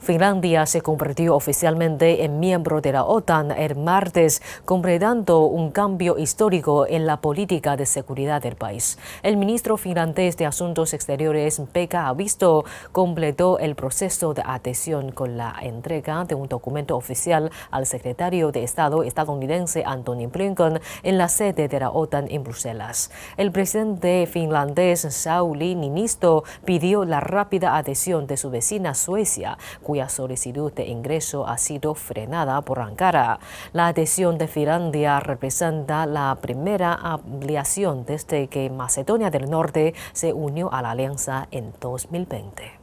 Finlandia se convirtió oficialmente en miembro de la OTAN el martes, completando un cambio histórico en la política de seguridad del país. El ministro finlandés de Asuntos Exteriores, Pekka Avisto, completó el proceso de adhesión con la entrega de un documento oficial al secretario de Estado estadounidense Antony Blinken en la sede de la OTAN en Bruselas. El presidente finlandés Sauli Ninisto pidió la rápida adhesión de su vecina Suecia cuya solicitud de ingreso ha sido frenada por Ankara. La adhesión de Finlandia representa la primera ampliación desde que Macedonia del Norte se unió a la alianza en 2020.